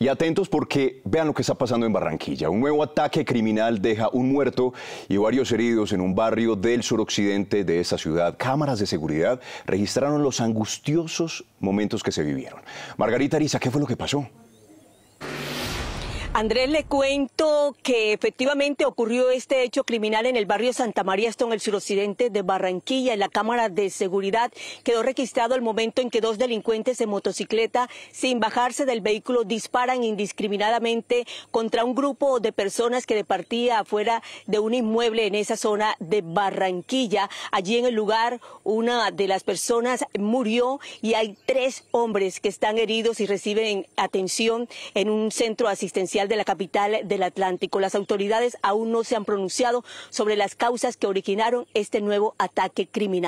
Y atentos porque vean lo que está pasando en Barranquilla. Un nuevo ataque criminal deja un muerto y varios heridos en un barrio del suroccidente de esa ciudad. Cámaras de seguridad registraron los angustiosos momentos que se vivieron. Margarita Ariza, ¿qué fue lo que pasó? Andrés, le cuento que efectivamente ocurrió este hecho criminal en el barrio Santa María, esto en el suroccidente de Barranquilla. En la cámara de seguridad quedó registrado el momento en que dos delincuentes en motocicleta, sin bajarse del vehículo, disparan indiscriminadamente contra un grupo de personas que departía afuera de un inmueble en esa zona de Barranquilla. Allí en el lugar, una de las personas murió y hay tres hombres que están heridos y reciben atención en un centro asistencial de la capital del Atlántico. Las autoridades aún no se han pronunciado sobre las causas que originaron este nuevo ataque criminal.